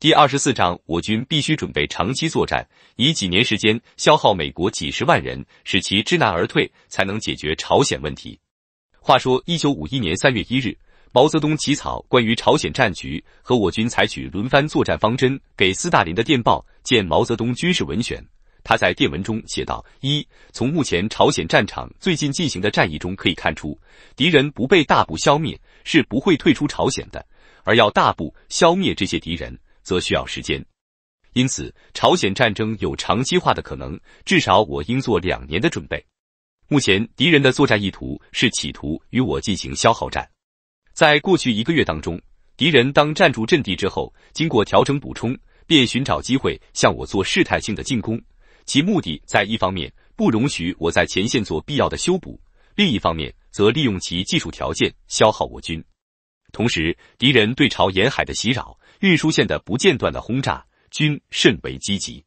第二十四章，我军必须准备长期作战，以几年时间消耗美国几十万人，使其知难而退，才能解决朝鲜问题。话说，一九五一年三月一日，毛泽东起草关于朝鲜战局和我军采取轮番作战方针给斯大林的电报，见《毛泽东军事文选》，他在电文中写道：一，从目前朝鲜战场最近进行的战役中可以看出，敌人不被大部消灭是不会退出朝鲜的，而要大部消灭这些敌人。则需要时间，因此朝鲜战争有长期化的可能。至少我应做两年的准备。目前敌人的作战意图是企图与我进行消耗战。在过去一个月当中，敌人当占住阵地之后，经过调整补充，便寻找机会向我做试探性的进攻。其目的在一方面不容许我在前线做必要的修补，另一方面则利用其技术条件消耗我军。同时，敌人对朝沿海的袭扰。运输线的不间断的轰炸均甚为积极，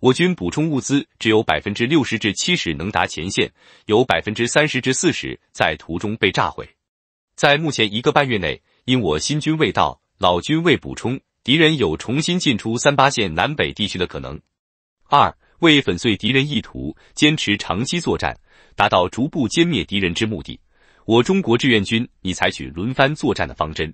我军补充物资只有百分之六十至七十能达前线，有百分之三十至四十在途中被炸毁。在目前一个半月内，因我新军未到，老军未补充，敌人有重新进出三八线南北地区的可能。二为粉碎敌人意图，坚持长期作战，达到逐步歼灭敌人之目的，我中国志愿军已采取轮番作战的方针。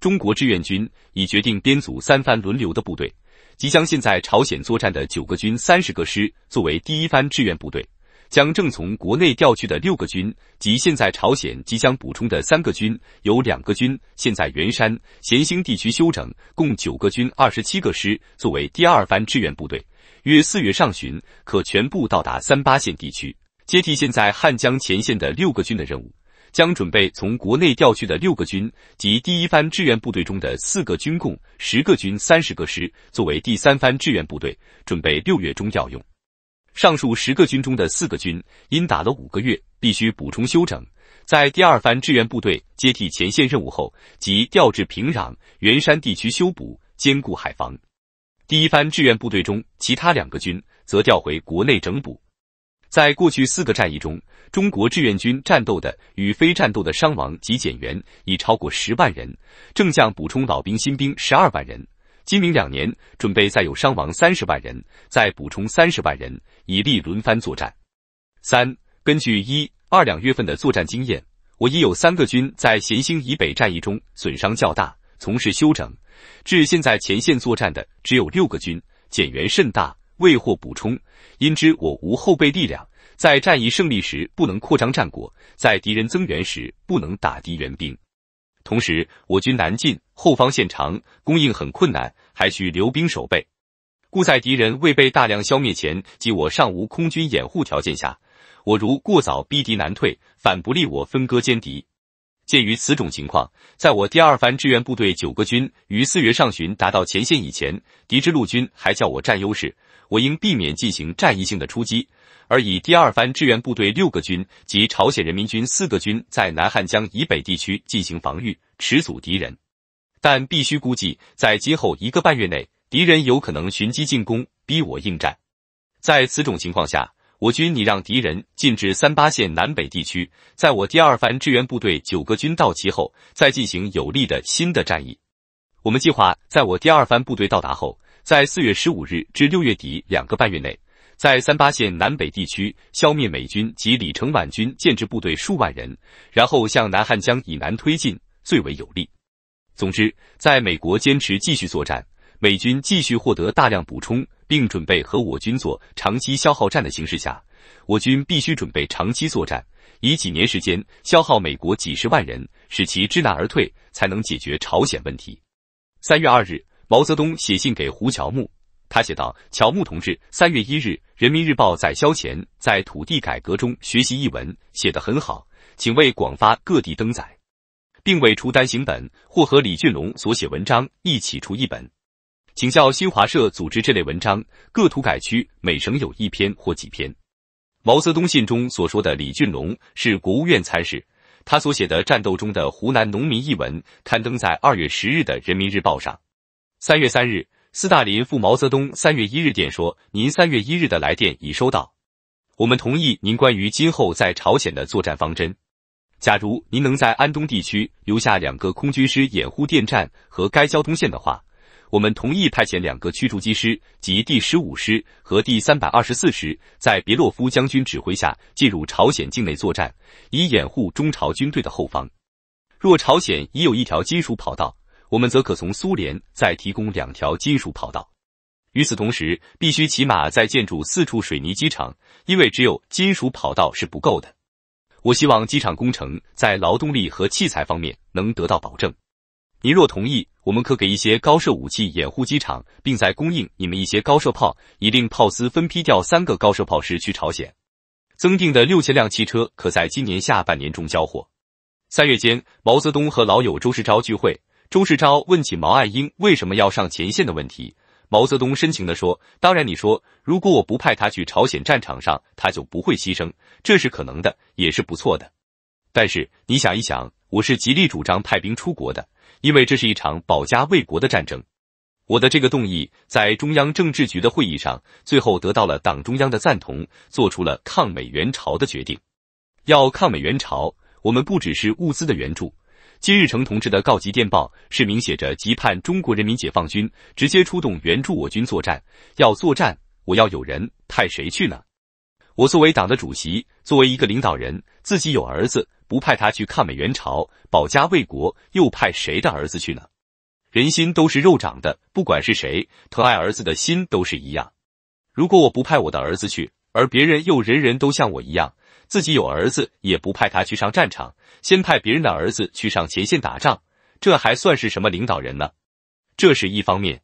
中国志愿军已决定编组三番轮流的部队，即将现在朝鲜作战的九个军三十个师作为第一番志愿部队，将正从国内调去的六个军及现在朝鲜即将补充的三个军，有两个军现在元山咸兴地区休整，共九个军二十七个师作为第二番志愿部队，约四月上旬可全部到达三八线地区，接替现在汉江前线的六个军的任务。将准备从国内调去的六个军及第一番志愿部队中的四个军，共十个军、三十个师，作为第三番志愿部队，准备六月中调用。上述十个军中的四个军因打了五个月，必须补充休整，在第二番志愿部队接替前线任务后，即调至平壤、元山地区修补、兼顾海防。第一番志愿部队中其他两个军，则调回国内整补。在过去四个战役中，中国志愿军战斗的与非战斗的伤亡及减员已超过十万人，正将补充老兵新兵十二万人。今明两年准备再有伤亡三十万人，再补充三十万人，以力轮番作战。三，根据一二两月份的作战经验，我已有三个军在咸兴以北战役中损伤较大，从事休整。至现在前线作战的只有六个军，减员甚大，未获补充。因知我无后备力量，在战役胜利时不能扩张战果，在敌人增援时不能打敌援兵。同时，我军南进，后方线长，供应很困难，还需留兵守备。故在敌人未被大量消灭前，及我尚无空军掩护条件下，我如过早逼敌南退，反不利我分割歼敌。鉴于此种情况，在我第二番志愿部队九个军于四月上旬达到前线以前，敌之陆军还叫我占优势，我应避免进行战役性的出击，而以第二番志愿部队六个军及朝鲜人民军四个军在南汉江以北地区进行防御，迟阻敌人。但必须估计，在今后一个半月内，敌人有可能寻机进攻，逼我应战。在此种情况下，我军，拟让敌人进至三八线南北地区，在我第二番支援部队九个军到齐后，再进行有力的新的战役。我们计划在我第二番部队到达后，在四月十五日至六月底两个半月内，在三八线南北地区消灭美军及李承晚军建制部队数万人，然后向南汉江以南推进最为有利。总之，在美国坚持继续作战。美军继续获得大量补充，并准备和我军做长期消耗战的形势下，我军必须准备长期作战，以几年时间消耗美国几十万人，使其知难而退，才能解决朝鲜问题。三月二日，毛泽东写信给胡乔木，他写道：“乔木同志，三月一日《人民日报》在消前在土地改革中学习一文，写得很好，请为广发各地登载，并为出单行本，或和李俊龙所写文章一起出一本。”请教新华社组织这类文章，各土改区每省有一篇或几篇。毛泽东信中所说的李俊龙是国务院参事，他所写的《战斗中的湖南农民》一文刊登在二月十日的《人民日报》上。三月三日，斯大林赴毛泽东三月一日电说：“您三月一日的来电已收到，我们同意您关于今后在朝鲜的作战方针。假如您能在安东地区留下两个空军师掩护电站和该交通线的话。”我们同意派遣两个驱逐机师及第十五师和第三百二十四师，在别洛夫将军指挥下进入朝鲜境内作战，以掩护中朝军队的后方。若朝鲜已有一条金属跑道，我们则可从苏联再提供两条金属跑道。与此同时，必须起码在建筑四处水泥机场，因为只有金属跑道是不够的。我希望机场工程在劳动力和器材方面能得到保证。您若同意，我们可给一些高射武器掩护机场，并再供应你们一些高射炮。以令炮司分批调三个高射炮师去朝鲜。增订的六千辆汽车可在今年下半年中交货。三月间，毛泽东和老友周世钊聚会。周世钊问起毛岸英为什么要上前线的问题，毛泽东深情地说：“当然，你说如果我不派他去朝鲜战场上，他就不会牺牲，这是可能的，也是不错的。但是你想一想，我是极力主张派兵出国的。”因为这是一场保家卫国的战争，我的这个动议在中央政治局的会议上，最后得到了党中央的赞同，做出了抗美援朝的决定。要抗美援朝，我们不只是物资的援助。金日成同志的告急电报是明写着，急盼中国人民解放军直接出动援助我军作战。要作战，我要有人派谁去呢？我作为党的主席，作为一个领导人，自己有儿子，不派他去抗美援朝、保家卫国，又派谁的儿子去呢？人心都是肉长的，不管是谁，疼爱儿子的心都是一样。如果我不派我的儿子去，而别人又人人都像我一样，自己有儿子也不派他去上战场，先派别人的儿子去上前线打仗，这还算是什么领导人呢？这是一方面。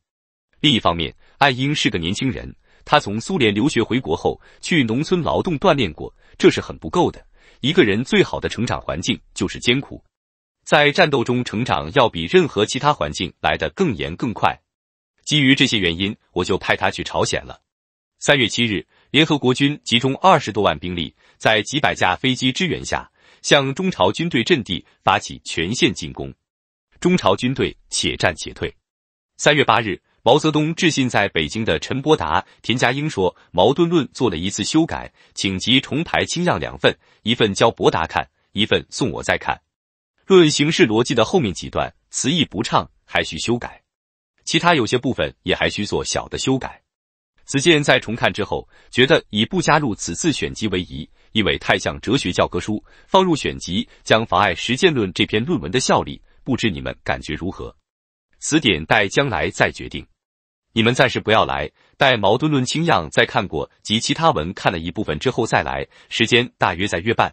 另一方面，爱英是个年轻人。他从苏联留学回国后，去农村劳动锻炼过，这是很不够的。一个人最好的成长环境就是艰苦，在战斗中成长，要比任何其他环境来的更严更快。基于这些原因，我就派他去朝鲜了。三月七日，联合国军集中二十多万兵力，在几百架飞机支援下，向中朝军队阵地发起全线进攻。中朝军队且战且退。三月八日。毛泽东致信在北京的陈伯达、田家英说：“《矛盾论》做了一次修改，请即重排清样两份，一份交伯达看，一份送我再看。论形式逻辑的后面几段词义不畅，还需修改。其他有些部分也还需做小的修改。此件在重看之后，觉得以不加入此次选集为宜，因为太像哲学教科书，放入选集将妨碍《实践论》这篇论文的效力。不知你们感觉如何？此点待将来再决定。”你们暂时不要来，待《矛盾论》清样再看过及其他文看了一部分之后再来。时间大约在月半，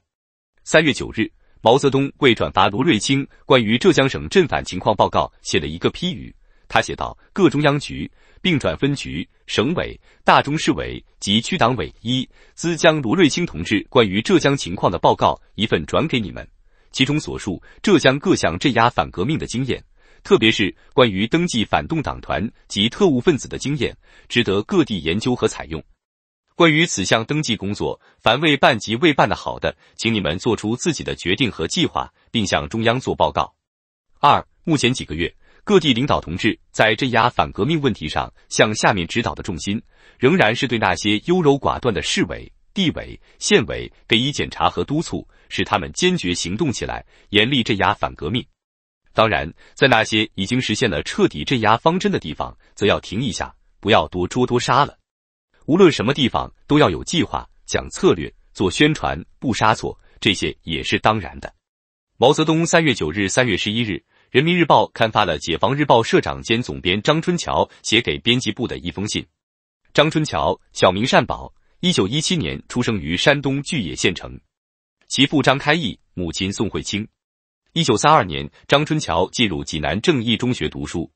三月九日，毛泽东为转发罗瑞卿关于浙江省镇反情况报告写了一个批语。他写道：各中央局，并转分局、省委、大中市委及区党委，一兹将罗瑞卿同志关于浙江情况的报告一份转给你们，其中所述浙江各项镇压反革命的经验。特别是关于登记反动党团及特务分子的经验，值得各地研究和采用。关于此项登记工作，凡未办及未办的好的，请你们做出自己的决定和计划，并向中央做报告。二，目前几个月，各地领导同志在镇压反革命问题上，向下面指导的重心仍然是对那些优柔寡断的市委、地委、县委给予检查和督促，使他们坚决行动起来，严厉镇压反革命。当然，在那些已经实现了彻底镇压方针的地方，则要停一下，不要多捉多杀了。无论什么地方，都要有计划、讲策略、做宣传，不杀错，这些也是当然的。毛泽东三月九日、三月十一日，《人民日报》刊发了解放日报社长兼总编张春桥写给编辑部的一封信。张春桥，小名善宝，一九一七年出生于山东巨野县城，其父张开义，母亲宋慧清。一九三二年，张春桥进入济南正义中学读书。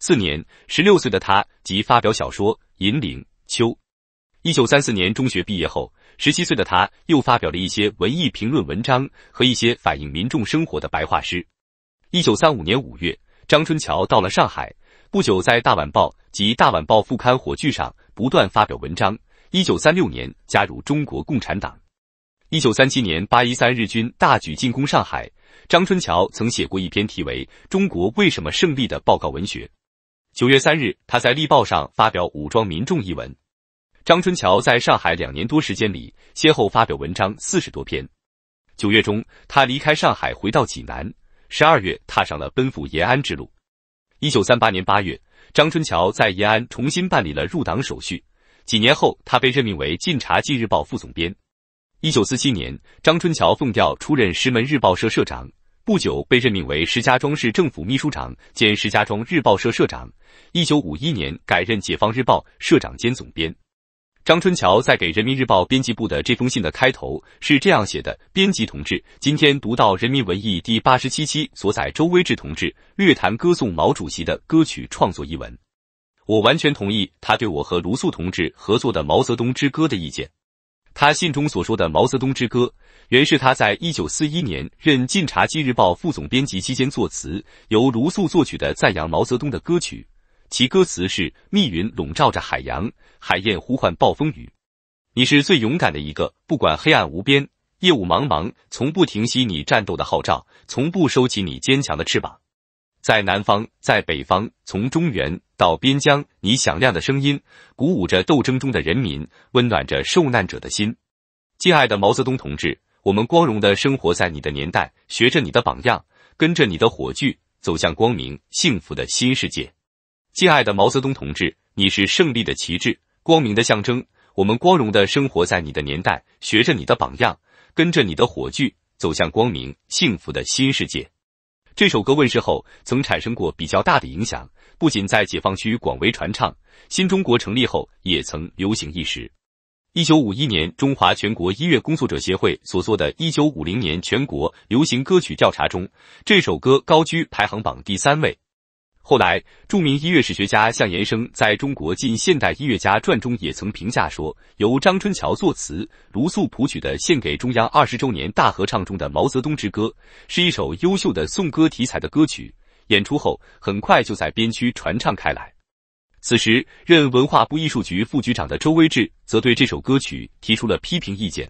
次年，十六岁的他即发表小说《银铃秋》。一九三四年中学毕业后，十七岁的他又发表了一些文艺评论文章和一些反映民众生活的白话诗。一九三五年五月，张春桥到了上海，不久在《大晚报》及《大晚报》副刊《火炬》上不断发表文章。一九三六年加入中国共产党。一九三七年八一三日军大举进攻上海，张春桥曾写过一篇题为《中国为什么胜利》的报告文学。九月三日，他在《立报》上发表《武装民众》一文。张春桥在上海两年多时间里，先后发表文章四十多篇。九月中，他离开上海，回到济南。十二月，踏上了奔赴延安之路。一九三八年八月，张春桥在延安重新办理了入党手续。几年后，他被任命为《晋察冀日报》副总编。一九四七年，张春桥奉调出任石门日报社社长，不久被任命为石家庄市政府秘书长兼石家庄日报社社长。一九五一年，改任解放日报社长兼总编。张春桥在给人民日报编辑部的这封信的开头是这样写的：“编辑同志，今天读到《人民文艺》第八十七期所载周威志同志略谈歌颂毛主席的歌曲创作一文，我完全同意他对我和卢素同志合作的《毛泽东之歌》的意见。”他信中所说的《毛泽东之歌》，原是他在一九四一年任《晋察冀日报》副总编辑期间作词，由卢素作曲的赞扬毛泽东的歌曲。其歌词是：密云笼罩着海洋，海燕呼唤暴风雨。你是最勇敢的一个，不管黑暗无边，夜雾茫茫，从不停息你战斗的号召，从不收起你坚强的翅膀。在南方，在北方，从中原到边疆，你响亮的声音鼓舞着斗争中的人民，温暖着受难者的心。敬爱的毛泽东同志，我们光荣的生活在你的年代，学着你的榜样，跟着你的火炬，走向光明幸福的新世界。敬爱的毛泽东同志，你是胜利的旗帜，光明的象征。我们光荣的生活在你的年代，学着你的榜样，跟着你的火炬，走向光明幸福的新世界。这首歌问世后，曾产生过比较大的影响，不仅在解放区广为传唱，新中国成立后也曾流行一时。一九五一年，中华全国音乐工作者协会所做的《一九五零年全国流行歌曲调查》中，这首歌高居排行榜第三位。后来，著名音乐史学家向延生在中国近现代音乐家传中也曾评价说，由张春桥作词、卢素谱曲的《献给中央二十周年大合唱》中的《毛泽东之歌》，是一首优秀的颂歌题材的歌曲，演出后很快就在边区传唱开来。此时，任文化部艺术局副局长的周威志则对这首歌曲提出了批评意见。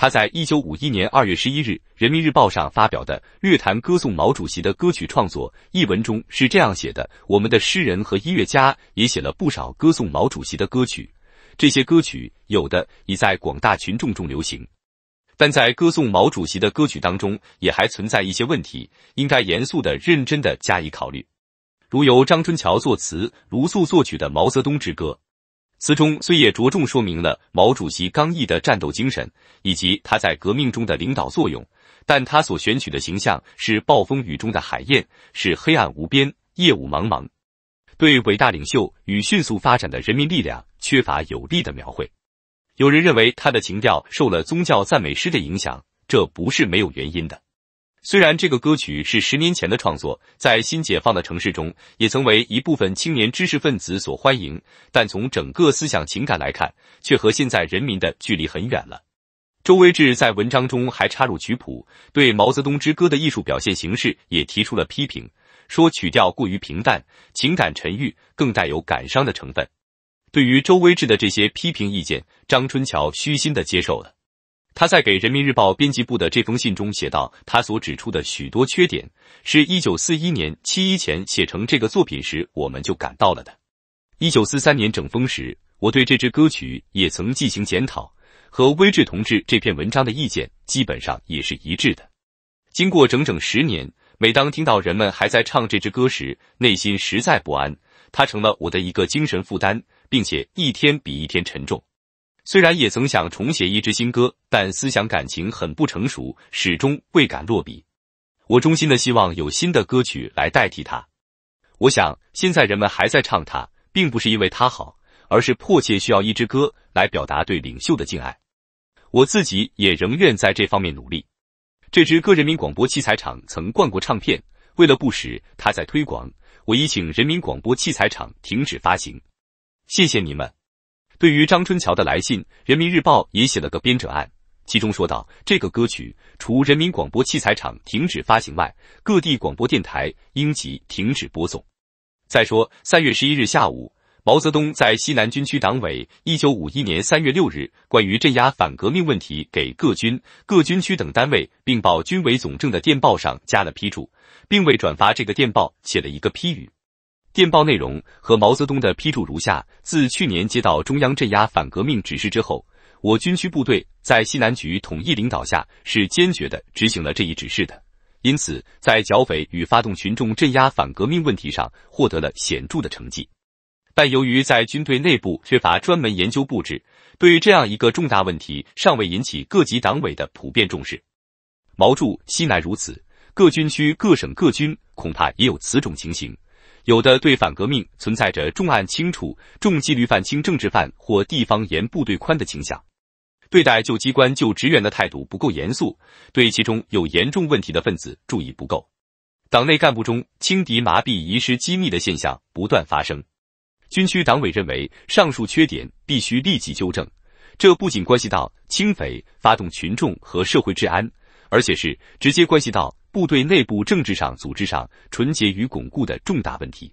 他在一九五一年二月十一日《人民日报》上发表的《乐坛歌颂毛主席的歌曲创作》一文中是这样写的：“我们的诗人和音乐家也写了不少歌颂毛主席的歌曲，这些歌曲有的已在广大群众中流行，但在歌颂毛主席的歌曲当中，也还存在一些问题，应该严肃的、认真的加以考虑，如由张春桥作词、卢肃作曲的《毛泽东之歌》。”词中虽也着重说明了毛主席刚毅的战斗精神以及他在革命中的领导作用，但他所选取的形象是暴风雨中的海燕，是黑暗无边、夜雾茫茫，对伟大领袖与迅速发展的人民力量缺乏有力的描绘。有人认为他的情调受了宗教赞美诗的影响，这不是没有原因的。虽然这个歌曲是十年前的创作，在新解放的城市中也曾为一部分青年知识分子所欢迎，但从整个思想情感来看，却和现在人民的距离很远了。周维志在文章中还插入曲谱，对《毛泽东之歌》的艺术表现形式也提出了批评，说曲调过于平淡，情感沉郁，更带有感伤的成分。对于周维志的这些批评意见，张春桥虚心的接受了。他在给人民日报编辑部的这封信中写道：“他所指出的许多缺点，是一九四一年七一前写成这个作品时，我们就感到了的。一九四三年整风时，我对这支歌曲也曾进行检讨，和威志同志这篇文章的意见基本上也是一致的。经过整整十年，每当听到人们还在唱这支歌时，内心实在不安。它成了我的一个精神负担，并且一天比一天沉重。”虽然也曾想重写一支新歌，但思想感情很不成熟，始终未敢落笔。我衷心的希望有新的歌曲来代替它。我想现在人们还在唱它，并不是因为它好，而是迫切需要一支歌来表达对领袖的敬爱。我自己也仍愿在这方面努力。这支歌人民广播器材厂曾灌过唱片，为了不使它在推广，我已请人民广播器材厂停止发行。谢谢你们。对于张春桥的来信，《人民日报》也写了个编者按，其中说到这个歌曲除人民广播器材厂停止发行外，各地广播电台应即停止播送。再说，三月十一日下午，毛泽东在西南军区党委一九五一年三月六日关于镇压反革命问题给各军、各军区等单位并报军委总政的电报上加了批注，并为转发这个电报，写了一个批语。电报内容和毛泽东的批注如下：自去年接到中央镇压反革命指示之后，我军区部队在西南局统一领导下，是坚决的执行了这一指示的，因此在剿匪与发动群众镇压反革命问题上获得了显著的成绩。但由于在军队内部缺乏专门研究布置，对这样一个重大问题尚未引起各级党委的普遍重视。毛注：西南如此，各军区、各省各军恐怕也有此种情形。有的对反革命存在着重案轻处、重纪律犯轻政治犯或地方严部队宽的倾向，对待旧机关旧职员的态度不够严肃，对其中有严重问题的分子注意不够。党内干部中轻敌麻痹、遗失机密的现象不断发生。军区党委认为上述缺点必须立即纠正，这不仅关系到清匪、发动群众和社会治安，而且是直接关系到。部队内部政治上、组织上纯洁与巩固的重大问题，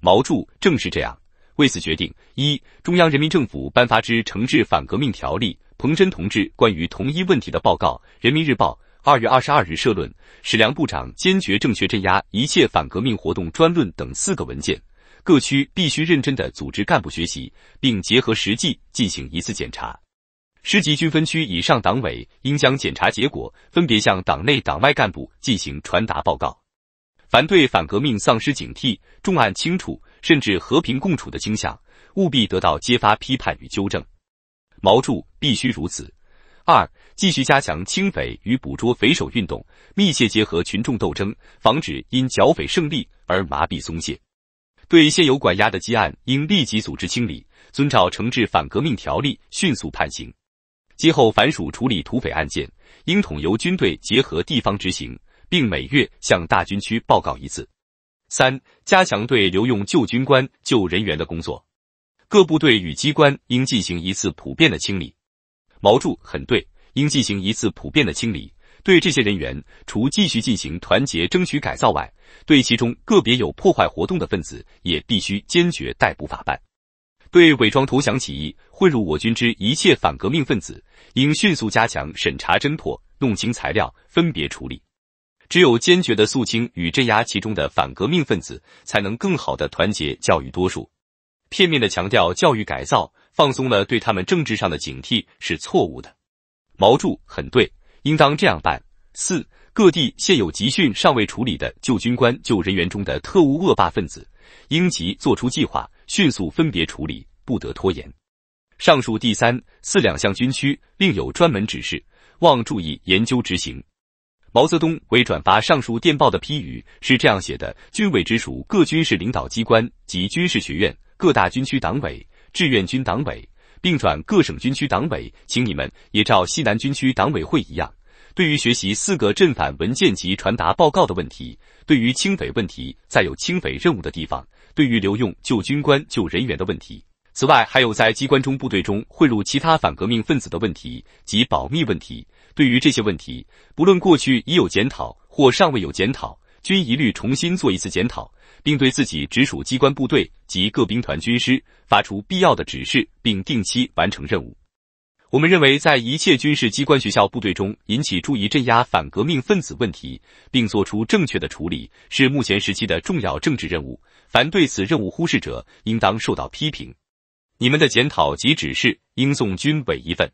毛著正是这样为此决定：一、中央人民政府颁发之《惩治反革命条例》；彭真同志关于同一问题的报告；《人民日报》二月二十二日社论；史良部长坚决正确镇压一切反革命活动专论等四个文件，各区必须认真的组织干部学习，并结合实际进行一次检查。师级军分区以上党委应将检查结果分别向党内党外干部进行传达报告。凡对反革命丧失警惕、重案轻处，甚至和平共处的倾向，务必得到揭发、批判与纠正。毛著必须如此。二、继续加强清匪与捕捉匪首运动，密切结合群众斗争，防止因剿匪胜利而麻痹松懈。对现有管押的积案，应立即组织清理，遵照惩治反革命条例迅速判刑。今后反属处理土匪案件，应统由军队结合地方执行，并每月向大军区报告一次。三、加强对留用旧军官旧人员的工作，各部队与机关应进行一次普遍的清理。毛柱很对，应进行一次普遍的清理。对这些人员，除继续进行团结争取改造外，对其中个别有破坏活动的分子，也必须坚决逮捕法办。对伪装投降起义、混入我军之一切反革命分子。应迅速加强审查侦破，弄清材料，分别处理。只有坚决的肃清与镇压其中的反革命分子，才能更好的团结教育多数。片面的强调教育改造，放松了对他们政治上的警惕，是错误的。毛著很对，应当这样办。四各地现有集训尚未处理的旧军官、旧人员中的特务、恶霸分子，应急作出计划，迅速分别处理，不得拖延。上述第三、四两项军区另有专门指示，望注意研究执行。毛泽东为转发上述电报的批语是这样写的：军委直属各军事领导机关及军事学院各大军区党委、志愿军党委，并转各省军区党委，请你们也照西南军区党委会一样，对于学习四个镇反文件及传达报告的问题，对于清匪问题，在有清匪任务的地方，对于留用旧军官旧人员的问题。此外，还有在机关中、部队中贿赂其他反革命分子的问题及保密问题。对于这些问题，不论过去已有检讨或尚未有检讨，均一律重新做一次检讨，并对自己直属机关、部队及各兵团军师发出必要的指示，并定期完成任务。我们认为，在一切军事机关、学校、部队中引起注意、镇压反革命分子问题，并作出正确的处理，是目前时期的重要政治任务。凡对此任务忽视者，应当受到批评。你们的检讨及指示应送军委一份。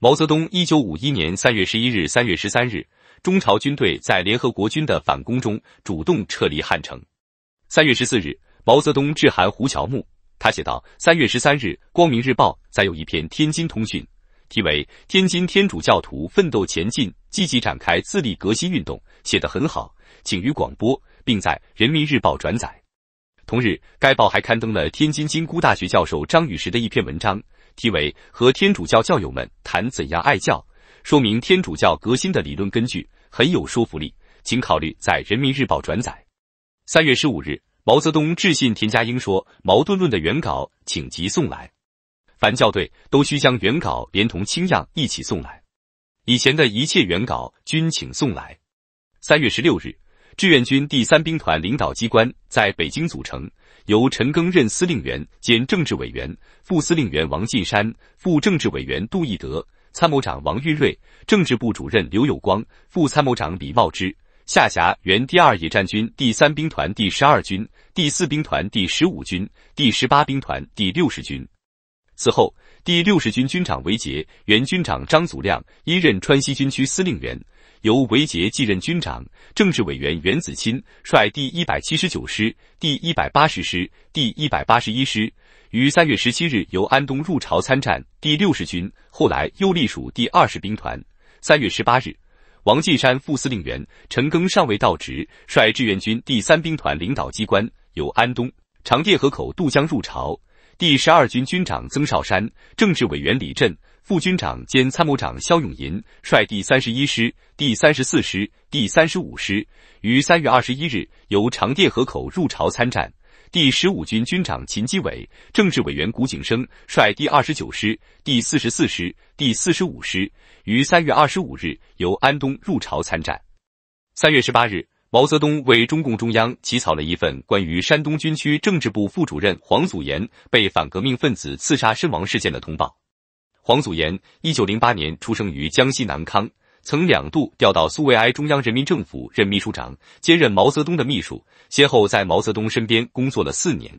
毛泽东，一九五一年三月十一日、三月十三日，中朝军队在联合国军的反攻中主动撤离汉城。三月十四日，毛泽东致函胡乔木，他写道：“三月十三日，《光明日报》载有一篇天津通讯，题为《天津天主教徒奋斗前进，积极展开自力革新运动》，写得很好，请于广播，并在《人民日报》转载。”同日，该报还刊登了天津金沽大学教授张雨石的一篇文章，题为《和天主教教友们谈怎样爱教》，说明天主教革新的理论根据很有说服力，请考虑在《人民日报》转载。三月十五日，毛泽东致信田家英说：“矛盾论的原稿请即送来，凡校对都需将原稿连同清样一起送来，以前的一切原稿均请送来。”三月十六日。志愿军第三兵团领导机关在北京组成，由陈赓任司令员兼政治委员，副司令员王近山，副政治委员杜义德，参谋长王玉瑞，政治部主任刘有光，副参谋长李茂之。下辖原第二野战军第三兵团第十二军、第四兵团第十五军、第十八兵团第六十军。此后，第六十军军长韦杰，原军长张祖亮，一任川西军区司令员。由韦杰继任军长，政治委员袁子钦率第一百七十九师、第一百八十师、第一百八十一师于三月十七日由安东入朝参战。第六十军后来又隶属第二十兵团。三月十八日，王近山副司令员、陈赓尚未到职，率志愿军第三兵团领导机关由安东长甸河口渡江入朝。第十二军军长曾绍山、政治委员李振。副军长兼参谋长肖永银率第三十一师、第三十四师、第三十五师于三月二十一日由长甸河口入朝参战。第十五军军长秦基伟、政治委员谷景生率第二十九师、第四十四师、第四十五师于三月二十五日由安东入朝参战。三月十八日，毛泽东为中共中央起草了一份关于山东军区政治部副主任黄祖炎被反革命分子刺杀身亡事件的通报。黄祖炎，一九零八年出生于江西南康，曾两度调到苏维埃中央人民政府任秘书长，兼任毛泽东的秘书，先后在毛泽东身边工作了四年。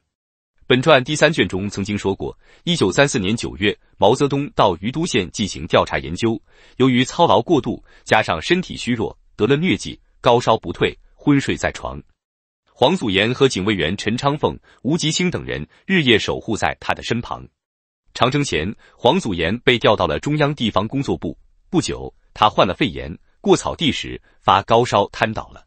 本传第三卷中曾经说过，一九三四年九月，毛泽东到于都县进行调查研究，由于操劳过度，加上身体虚弱，得了疟疾，高烧不退，昏睡在床。黄祖炎和警卫员陈昌凤、吴吉清等人日夜守护在他的身旁。长征前，黄祖炎被调到了中央地方工作部。不久，他患了肺炎，过草地时发高烧瘫倒了。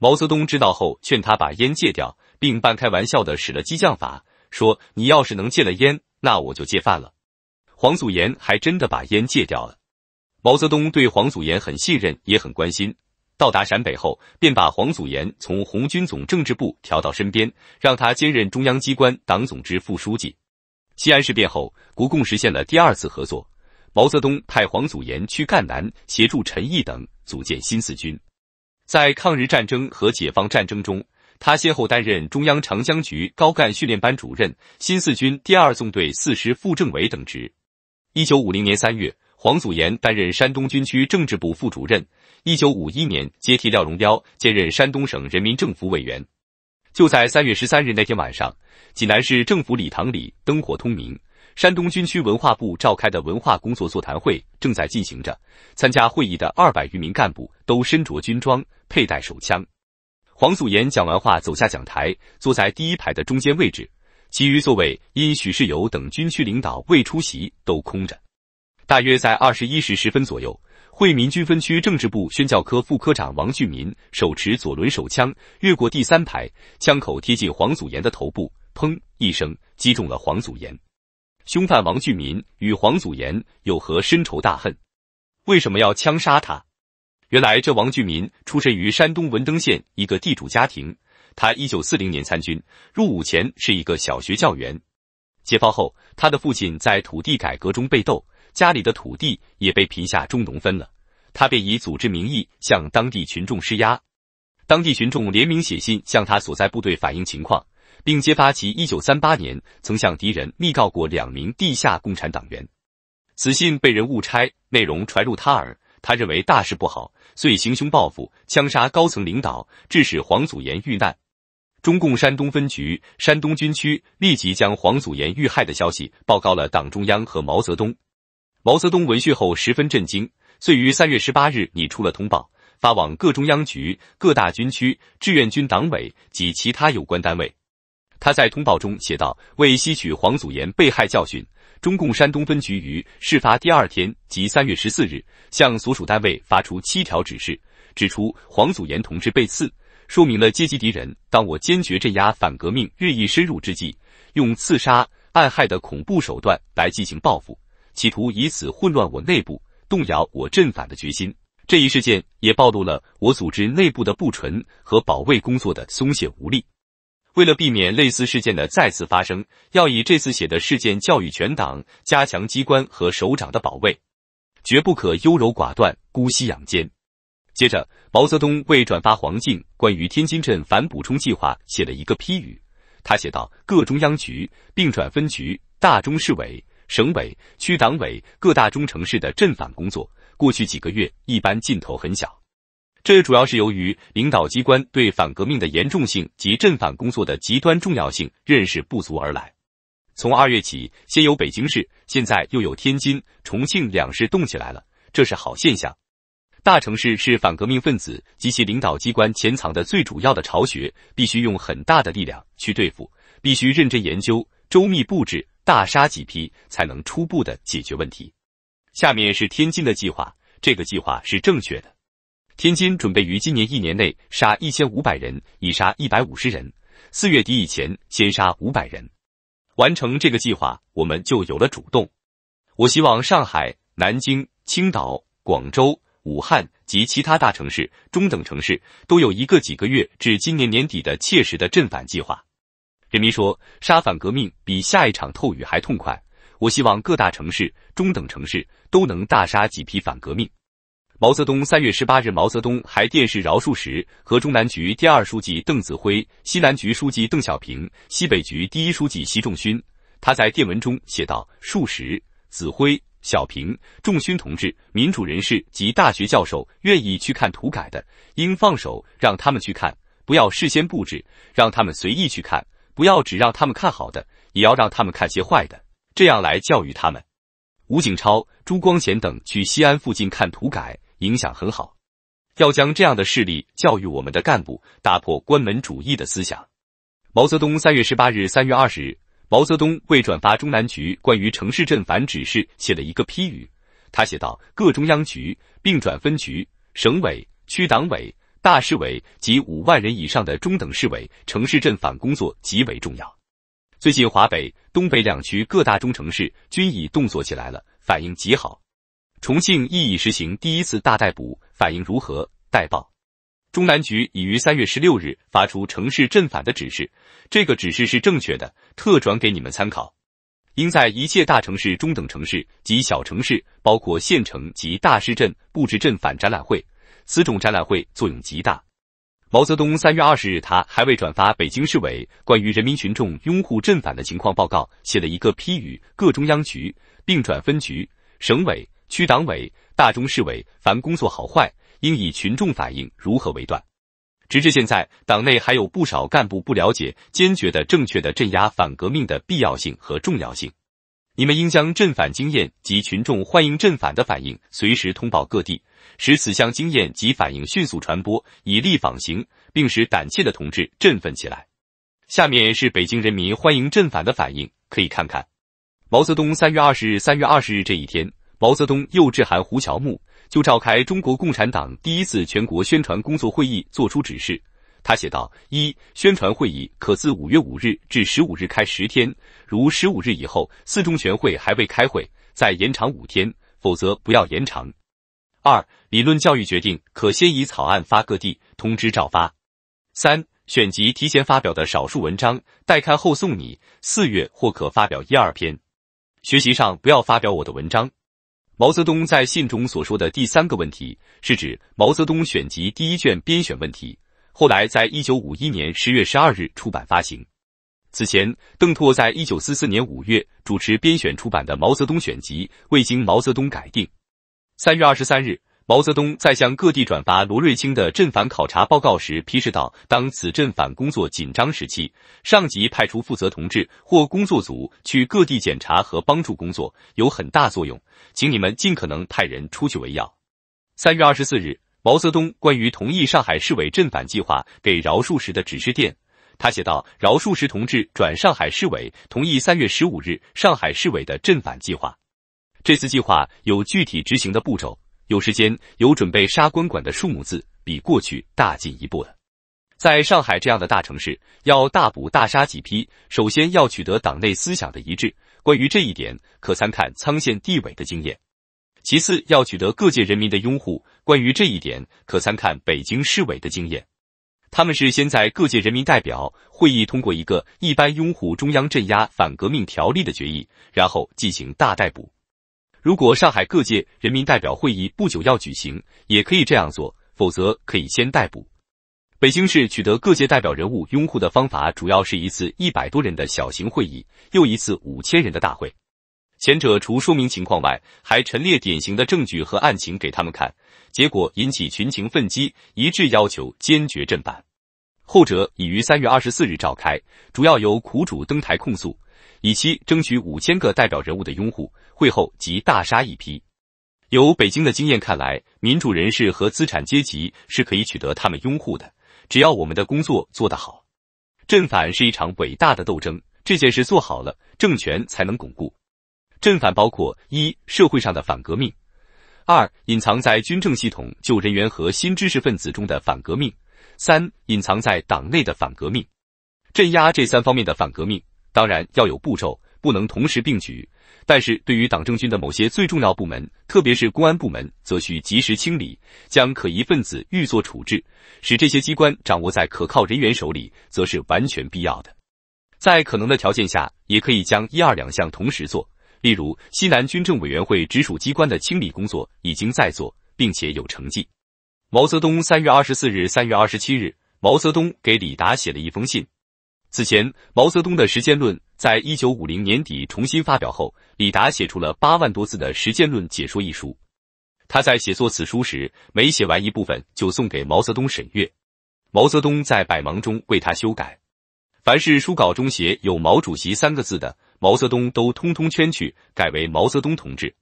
毛泽东知道后，劝他把烟戒掉，并半开玩笑的使了激将法，说：“你要是能戒了烟，那我就戒饭了。”黄祖炎还真的把烟戒掉了。毛泽东对黄祖炎很信任，也很关心。到达陕北后，便把黄祖炎从红军总政治部调到身边，让他兼任中央机关党总支副书记。西安事变后，国共实现了第二次合作。毛泽东派黄祖炎去赣南协助陈毅等组建新四军。在抗日战争和解放战争中，他先后担任中央长江局高干训练班主任、新四军第二纵队四师副政委等职。一九五零年三月，黄祖炎担任山东军区政治部副主任。一九五一年，接替廖荣彪兼任山东省人民政府委员。就在三月十三日那天晚上，济南市政府礼堂里灯火通明，山东军区文化部召开的文化工作座谈会正在进行着。参加会议的二百余名干部都身着军装，佩戴手枪。黄祖岩讲完话，走下讲台，坐在第一排的中间位置。其余座位因许世友等军区领导未出席，都空着。大约在二十一时十分左右。惠民军分区政治部宣教科副科长王俊民手持左轮手枪，越过第三排，枪口贴近黄祖炎的头部，砰一声击中了黄祖炎。凶犯王俊民与黄祖炎有何深仇大恨？为什么要枪杀他？原来这王俊民出身于山东文登县一个地主家庭，他一九四零年参军，入伍前是一个小学教员。解放后，他的父亲在土地改革中被斗。家里的土地也被贫下中农分了，他便以组织名义向当地群众施压，当地群众联名写信向他所在部队反映情况，并揭发其一九三八年曾向敌人密告过两名地下共产党员。此信被人误拆，内容传入他耳，他认为大事不好，遂行凶报复，枪杀高层领导，致使黄祖炎遇难。中共山东分局、山东军区立即将黄祖炎遇害的消息报告了党中央和毛泽东。毛泽东闻讯后十分震惊，遂于三月十八日拟出了通报，发往各中央局、各大军区、志愿军党委及其他有关单位。他在通报中写道：“为吸取黄祖炎被害教训，中共山东分局于事发第二天及三月十四日，向所属单位发出七条指示，指出黄祖炎同志被刺，说明了阶级敌人当我坚决镇压反革命日益深入之际，用刺杀暗害的恐怖手段来进行报复。”企图以此混乱我内部，动摇我镇反的决心。这一事件也暴露了我组织内部的不纯和保卫工作的松懈无力。为了避免类似事件的再次发生，要以这次写的事件教育全党，加强机关和首长的保卫，绝不可优柔寡断、姑息养奸。接着，毛泽东为转发黄敬关于天津镇反补充计划写了一个批语，他写道：“各中央局，并转分局、大中市委。”省委、区党委、各大中城市的镇反工作，过去几个月一般劲头很小，这主要是由于领导机关对反革命的严重性及镇反工作的极端重要性认识不足而来。从二月起，先有北京市，现在又有天津、重庆两市动起来了，这是好现象。大城市是反革命分子及其领导机关潜藏的最主要的巢穴，必须用很大的力量去对付，必须认真研究、周密布置。大杀几批才能初步的解决问题。下面是天津的计划，这个计划是正确的。天津准备于今年一年内杀一千五百人，已杀一百五十人，四月底以前先杀五百人，完成这个计划，我们就有了主动。我希望上海、南京、青岛、广州、武汉及其他大城市、中等城市都有一个几个月至今年年底的切实的镇反计划。人民说杀反革命比下一场透雨还痛快。我希望各大城市、中等城市都能大杀几批反革命。毛泽东三月十八日，毛泽东还电视饶漱石和中南局第二书记邓子恢、西南局书记邓小平、西北局第一书记习仲勋。他在电文中写道：“漱石、子恢、小平、仲勋同志，民主人士及大学教授愿意去看土改的，应放手让他们去看，不要事先布置，让他们随意去看。”不要只让他们看好的，也要让他们看些坏的，这样来教育他们。吴景超、朱光潜等去西安附近看土改，影响很好。要将这样的事例教育我们的干部，打破关门主义的思想。毛泽东三月十八日、三月二十日，毛泽东为转发中南局关于城市镇反指示写了一个批语，他写道：各中央局，并转分局、省委、区党委。大市委及五万人以上的中等市委城市镇反工作极为重要。最近华北、东北两区各大中城市均已动作起来了，反应极好。重庆亦已实行第一次大逮捕，反应如何？待报。中南局已于三月十六日发出城市镇反的指示，这个指示是正确的，特转给你们参考。应在一切大城市、中等城市及小城市，包括县城及大市镇布置镇反展览会。此种展览会作用极大。毛泽东三月二十日，他还为转发北京市委关于人民群众拥护镇反的情况报告，写了一个批语。各中央局，并转分局、省委、区党委、大中市委，凡工作好坏，应以群众反映如何为断。直至现在，党内还有不少干部不了解坚决的、正确的镇压反革命的必要性和重要性。你们应将镇反经验及群众欢迎镇反的反应，随时通报各地，使此项经验及反应迅速传播，以力仿行，并使胆怯的同志振奋起来。下面是北京人民欢迎镇反的反应，可以看看。毛泽东三月二十日、三月二十日这一天，毛泽东又致函胡乔木，就召开中国共产党第一次全国宣传工作会议作出指示。他写道：一、宣传会议可自五月五日至十五日开十天。如十五日以后，四中全会还未开会，再延长五天，否则不要延长。二、理论教育决定可先以草案发各地通知照发。三、选集提前发表的少数文章，待看后送你。四月或可发表一二篇。学习上不要发表我的文章。毛泽东在信中所说的第三个问题，是指毛泽东选集第一卷编选问题，后来在一九五一年十月十二日出版发行。此前，邓拓在一九四四年五月主持编选出版的《毛泽东选集》，未经毛泽东改定。三月二十三日，毛泽东在向各地转发罗瑞卿的镇反考察报告时批示道：“当此镇反工作紧张时期，上级派出负责同志或工作组去各地检查和帮助工作，有很大作用，请你们尽可能派人出去围绕。”三月二十四日，毛泽东关于同意上海市委镇反计划给饶漱石的指示电。他写道：“饶漱石同志转上海市委，同意三月十五日上海市委的镇反计划。这次计划有具体执行的步骤，有时间，有准备杀官管的数目字，比过去大进一步了。在上海这样的大城市，要大捕大杀几批，首先要取得党内思想的一致。关于这一点，可参看仓县地委的经验。其次要取得各界人民的拥护。关于这一点，可参看北京市委的经验。”他们是先在各界人民代表会议通过一个一般拥护中央镇压反革命条例的决议，然后进行大逮捕。如果上海各界人民代表会议不久要举行，也可以这样做；否则，可以先逮捕。北京市取得各界代表人物拥护的方法，主要是一次一百多人的小型会议，又一次五千人的大会。前者除说明情况外，还陈列典型的证据和案情给他们看，结果引起群情奋激，一致要求坚决镇反。后者已于三月二十四日召开，主要由苦主登台控诉，以期争取五千个代表人物的拥护。会后即大杀一批。由北京的经验看来，民主人士和资产阶级是可以取得他们拥护的，只要我们的工作做得好。镇反是一场伟大的斗争，这件事做好了，政权才能巩固。镇反包括一社会上的反革命，二隐藏在军政系统旧人员和新知识分子中的反革命，三隐藏在党内的反革命。镇压这三方面的反革命，当然要有步骤，不能同时并举。但是对于党政军的某些最重要部门，特别是公安部门，则需及时清理，将可疑分子预作处置，使这些机关掌握在可靠人员手里，则是完全必要的。在可能的条件下，也可以将一二两项同时做。例如，西南军政委员会直属机关的清理工作已经在做，并且有成绩。毛泽东三月二十四日、三月二十七日，毛泽东给李达写了一封信。此前，毛泽东的《实践论》在一九五零年底重新发表后，李达写出了八万多字的《实践论解说》一书。他在写作此书时，每写完一部分就送给毛泽东审阅，毛泽东在百忙中为他修改。凡是书稿中写有“毛主席”三个字的。毛泽东都通通圈去，改为毛泽东同志。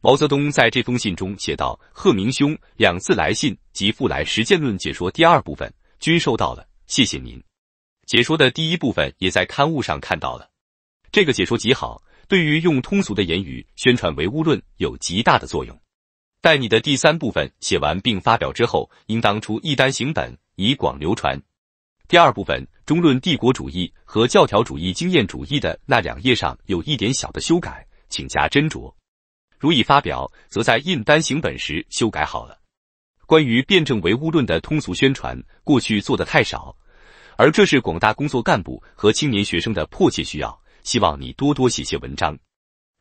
毛泽东在这封信中写道：“贺明兄两次来信及复来《实践论》解说第二部分，均收到了，谢谢您。解说的第一部分也在刊物上看到了，这个解说极好，对于用通俗的言语宣传唯物论有极大的作用。待你的第三部分写完并发表之后，应当出一单行本，以广流传。第二部分。”《中论》帝国主义和教条主义、经验主义的那两页上有一点小的修改，请加斟酌。如已发表，则在印单行本时修改好了。关于辩证唯物论的通俗宣传，过去做的太少，而这是广大工作干部和青年学生的迫切需要，希望你多多写些文章。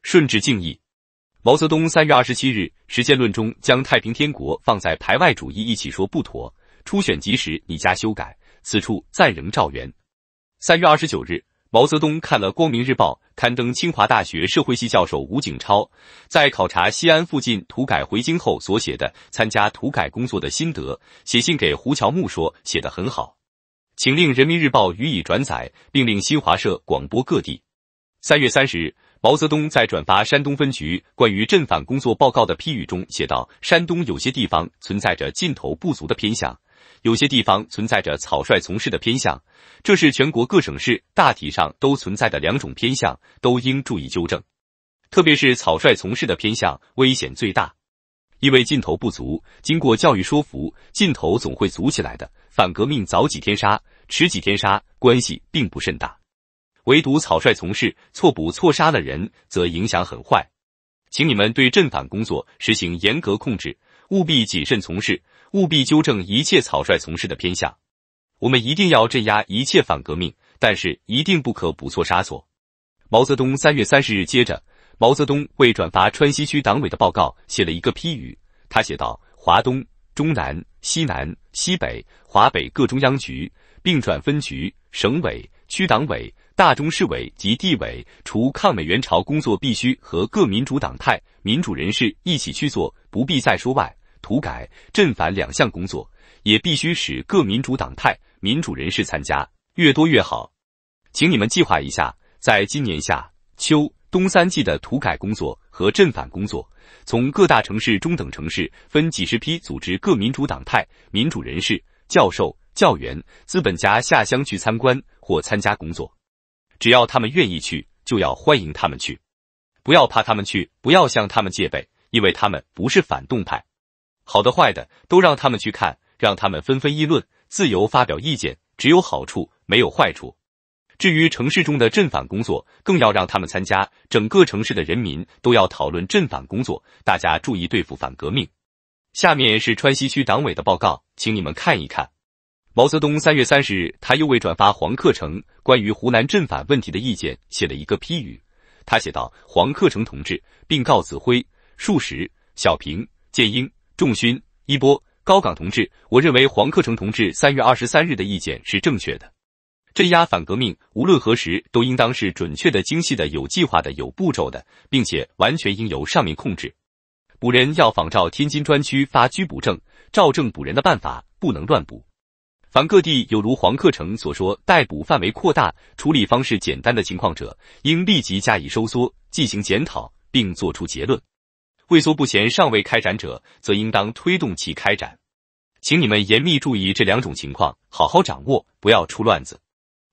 顺治敬意，毛泽东。三月二十七日，《实践论》中将太平天国放在排外主义一起说不妥，初选集时你加修改。此处暂仍照原。三月二十九日，毛泽东看了《光明日报》刊登清华大学社会系教授吴景超在考察西安附近土改回京后所写的参加土改工作的心得，写信给胡乔木说：“写得很好，请令《人民日报》予以转载，并令新华社广播各地。”三月三十日，毛泽东在转发山东分局关于镇反工作报告的批语中写道：“山东有些地方存在着劲头不足的偏向。”有些地方存在着草率从事的偏向，这是全国各省市大体上都存在的两种偏向，都应注意纠正。特别是草率从事的偏向，危险最大，因为劲头不足。经过教育说服，劲头总会足起来的。反革命早几天杀，迟几天杀，关系并不甚大。唯独草率从事，错捕错杀了人，则影响很坏。请你们对镇反工作实行严格控制。务必谨慎从事，务必纠正一切草率从事的偏向。我们一定要镇压一切反革命，但是一定不可捕错杀错。毛泽东三月三十日接着，毛泽东为转发川西区党委的报告写了一个批语，他写道：华东、中南、西南、西北、华北各中央局，并转分局、省委、区党委、大中市委及地委，除抗美援朝工作必须和各民主党派。民主人士一起去做，不必再说外土改、镇反两项工作，也必须使各民主党派、民主人士参加，越多越好。请你们计划一下，在今年夏、秋、冬三季的土改工作和镇反工作，从各大城市、中等城市分几十批组织各民主党派、民主人士、教授、教员、资本家下乡去参观或参加工作，只要他们愿意去，就要欢迎他们去。不要怕他们去，不要向他们戒备，因为他们不是反动派，好的坏的都让他们去看，让他们纷纷议论，自由发表意见，只有好处没有坏处。至于城市中的镇反工作，更要让他们参加，整个城市的人民都要讨论镇反工作，大家注意对付反革命。下面是川西区党委的报告，请你们看一看。毛泽东三月三十日，他又为转发黄克诚关于湖南镇反问题的意见写了一个批语。他写道：“黄克诚同志，并告子辉、数十、小平、建英、仲勋、一波、高岗同志，我认为黄克诚同志三月二十三日的意见是正确的。镇压反革命，无论何时，都应当是准确的、精细的、有计划的、有步骤的，并且完全应由上面控制。捕人要仿照天津专区发拘捕证、照证捕人的办法，不能乱捕。”凡各地有如黄克诚所说，逮捕范围扩大、处理方式简单的情况者，应立即加以收缩，进行检讨，并作出结论；畏缩不嫌尚未开展者，则应当推动其开展。请你们严密注意这两种情况，好好掌握，不要出乱子。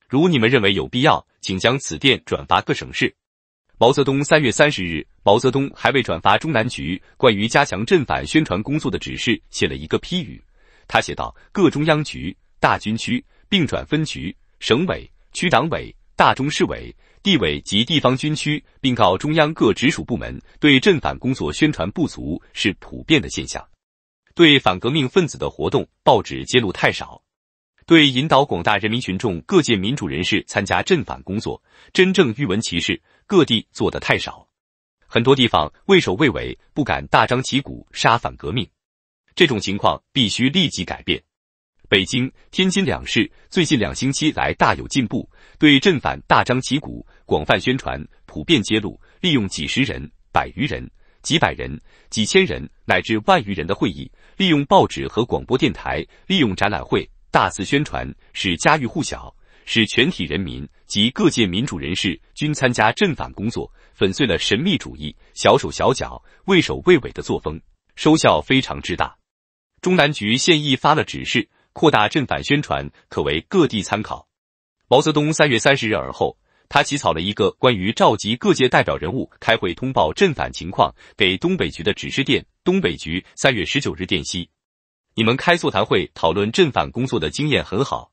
如你们认为有必要，请将此电转发各省市。毛泽东三月三十日，毛泽东还为转发中南局关于加强镇反宣传工作的指示写了一个批语，他写道：“各中央局。”大军区并转分局，省委、区党委、大中市委、地委及地方军区，并告中央各直属部门，对镇反工作宣传不足是普遍的现象，对反革命分子的活动，报纸揭露太少，对引导广大人民群众、各界民主人士参加镇反工作，真正欲闻其事，各地做的太少，很多地方畏首畏尾，不敢大张旗鼓杀反革命，这种情况必须立即改变。北京、天津两市最近两星期来大有进步，对镇反大张旗鼓，广泛宣传，普遍揭露，利用几十人、百余人、几百人、几千人乃至万余人的会议，利用报纸和广播电台，利用展览会大肆宣传，使家喻户晓，使全体人民及各界民主人士均参加镇反工作，粉碎了神秘主义、小手小脚、畏首畏尾的作风，收效非常之大。中南局现役发了指示。扩大镇反宣传，可为各地参考。毛泽东三月三十日尔后，他起草了一个关于召集各界代表人物开会通报镇反情况给东北局的指示电。东北局三月十九日电悉，你们开座谈会讨论镇反工作的经验很好，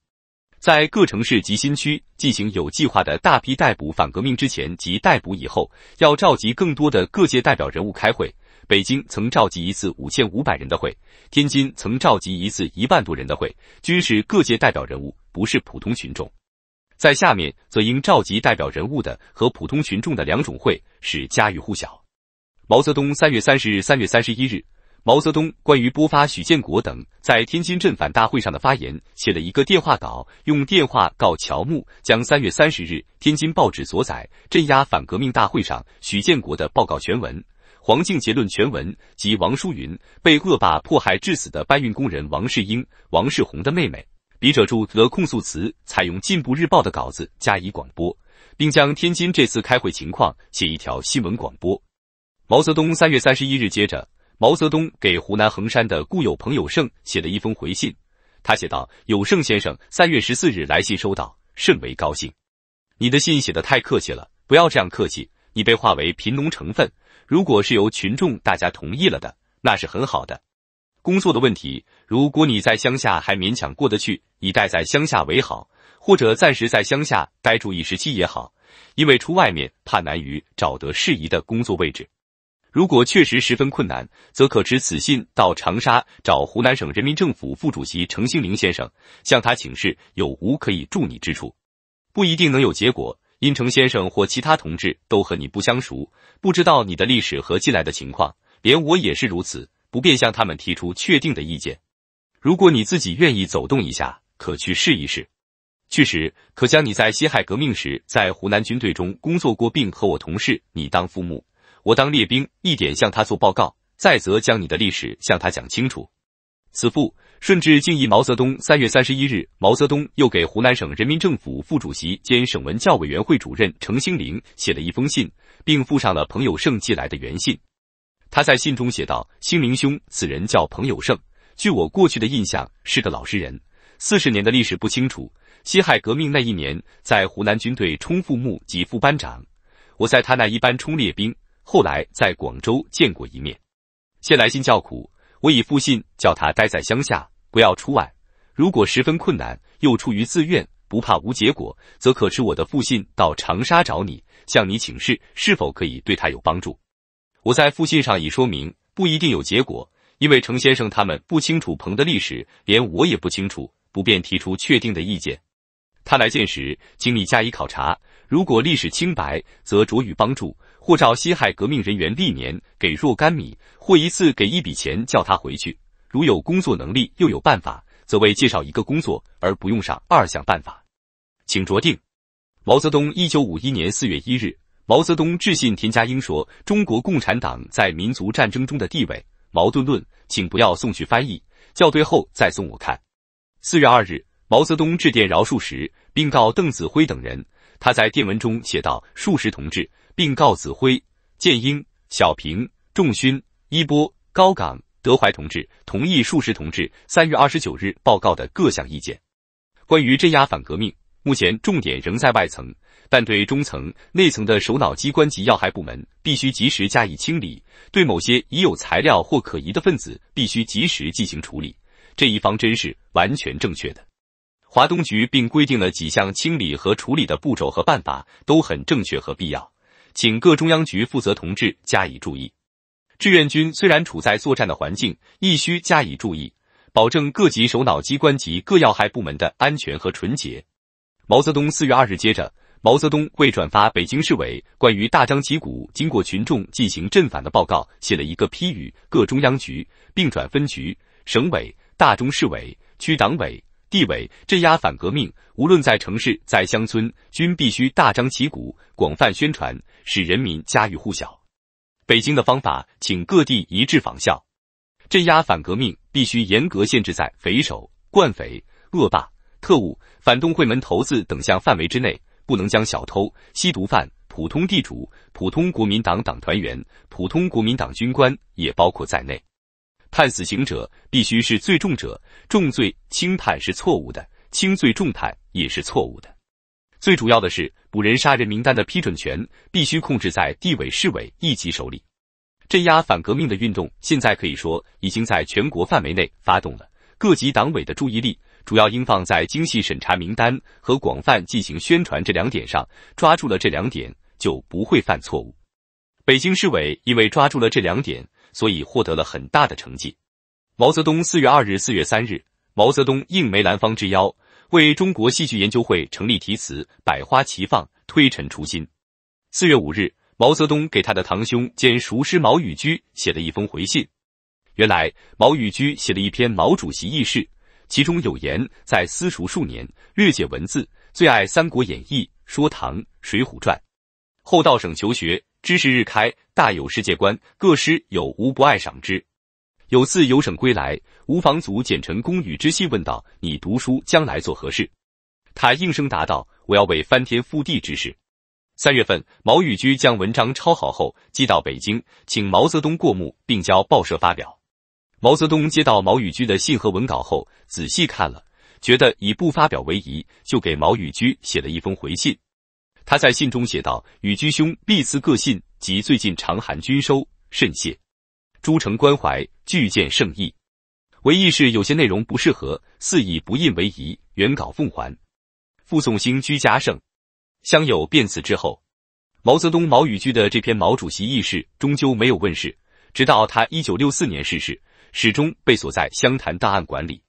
在各城市及新区进行有计划的大批逮捕反革命之前及逮捕以后，要召集更多的各界代表人物开会。北京曾召集一次五千五百人的会，天津曾召集一次一万多人的会，均是各界代表人物，不是普通群众。在下面，则应召集代表人物的和普通群众的两种会是家喻户晓。毛泽东三月三十日、三月三十一日，毛泽东关于播发许建国等在天津镇反大会上的发言，写了一个电话稿，用电话告乔木，将三月三十日天津报纸所载镇压反革命大会上许建国的报告全文。黄敬结论全文及王淑云被恶霸迫害致死的搬运工人王世英、王世红的妹妹。笔者著得控诉词，采用进步日报的稿子加以广播，并将天津这次开会情况写一条新闻广播。毛泽东三月三十一日接着，毛泽东给湖南衡山的故友彭友胜写了一封回信。他写道：“友胜先生三月十四日来信收到，甚为高兴。你的信写的太客气了，不要这样客气。你被划为贫农成分。”如果是由群众大家同意了的，那是很好的。工作的问题，如果你在乡下还勉强过得去，以待在乡下为好，或者暂时在乡下待住一时期也好。因为出外面怕难于找得适宜的工作位置。如果确实十分困难，则可持此信到长沙找湖南省人民政府副主席程兴龄先生，向他请示有无可以助你之处。不一定能有结果。殷成先生或其他同志都和你不相熟，不知道你的历史和进来的情况，连我也是如此，不便向他们提出确定的意见。如果你自己愿意走动一下，可去试一试。去时可将你在辛亥革命时在湖南军队中工作过，并和我同事你当父母，我当列兵，一点向他做报告；再则将你的历史向他讲清楚。此复，顺治敬忆毛泽东。三月三十一日，毛泽东又给湖南省人民政府副主席兼省文教委员会主任程兴龄写了一封信，并附上了彭友胜寄来的原信。他在信中写道：“兴龄兄，此人叫彭友胜，据我过去的印象是个老实人。四十年的历史不清楚，辛亥革命那一年在湖南军队充副目及副班长，我在他那一班充列兵。后来在广州见过一面，现来信叫苦。”我已复信，叫他待在乡下，不要出外。如果十分困难，又出于自愿，不怕无结果，则可持我的复信到长沙找你，向你请示是否可以对他有帮助。我在复信上已说明，不一定有结果，因为程先生他们不清楚彭的历史，连我也不清楚，不便提出确定的意见。他来见时，请你加以考察。如果历史清白，则着予帮助。或照辛亥革命人员历年给若干米，或一次给一笔钱，叫他回去。如有工作能力又有办法，则为介绍一个工作，而不用上二项办法，请酌定。毛泽东一九五一年四月一日，毛泽东致信田家英说：“中国共产党在民族战争中的地位，《矛盾论》请不要送去翻译校对后再送我看。”四月二日，毛泽东致电饶漱石，并告邓子恢等人。他在电文中写道：“漱石同志。”并告子辉、建英、小平、仲勋、一波、高岗、德怀同志同意数十同志三月二十九日报告的各项意见。关于镇压反革命，目前重点仍在外层，但对中层、内层的首脑机关及要害部门，必须及时加以清理；对某些已有材料或可疑的分子，必须及时进行处理。这一方针是完全正确的。华东局并规定了几项清理和处理的步骤和办法，都很正确和必要。请各中央局负责同志加以注意。志愿军虽然处在作战的环境，亦需加以注意，保证各级首脑机关及各要害部门的安全和纯洁。毛泽东四月二日接着，毛泽东为转发北京市委关于大张旗鼓经过群众进行镇反的报告写了一个批语，各中央局并转分局、省委、大中市委、区党委。地委镇压反革命，无论在城市在乡村，均必须大张旗鼓，广泛宣传，使人民家喻户晓。北京的方法，请各地一致仿效。镇压反革命必须严格限制在匪首、惯匪、恶霸、特务、反动会门头子等项范围之内，不能将小偷、吸毒犯、普通地主、普通国民党党团员、普通国民党军官也包括在内。判死刑者必须是最重者，重罪轻判是错误的，轻罪重判也是错误的。最主要的是，捕人杀人名单的批准权必须控制在地委、市委一级手里。镇压反革命的运动现在可以说已经在全国范围内发动了，各级党委的注意力主要应放在精细审查名单和广泛进行宣传这两点上。抓住了这两点，就不会犯错误。北京市委因为抓住了这两点。所以获得了很大的成绩。毛泽东四月二日、四月三日，毛泽东应梅兰芳之邀，为中国戏剧研究会成立题词：“百花齐放，推陈出新。”四月五日，毛泽东给他的堂兄兼熟师毛宇居写了一封回信。原来毛宇居写了一篇《毛主席轶事》，其中有言：“在私塾数年，略解文字，最爱《三国演义》《说唐》《水浒传》，后到省求学。”知识日开，大有世界观。各师有无不爱赏之。有次游省归来，吴房祖简陈公与之信，问道：“你读书将来做何事？”他应声答道：“我要为翻天覆地之事。”三月份，毛羽居将文章抄好后寄到北京，请毛泽东过目，并交报社发表。毛泽东接到毛羽居的信和文稿后，仔细看了，觉得以不发表为宜，就给毛羽居写了一封回信。他在信中写道：“与居兄必赐各信及最近常函军收，甚谢诸城关怀，俱见圣意。唯意是有些内容不适合，似以不印为宜，原稿奉还。”傅宋兴居嘉盛，相友便此之后。毛泽东、毛雨居的这篇毛主席轶事终究没有问世，直到他一九六四年逝世，始终被锁在湘潭档案馆里。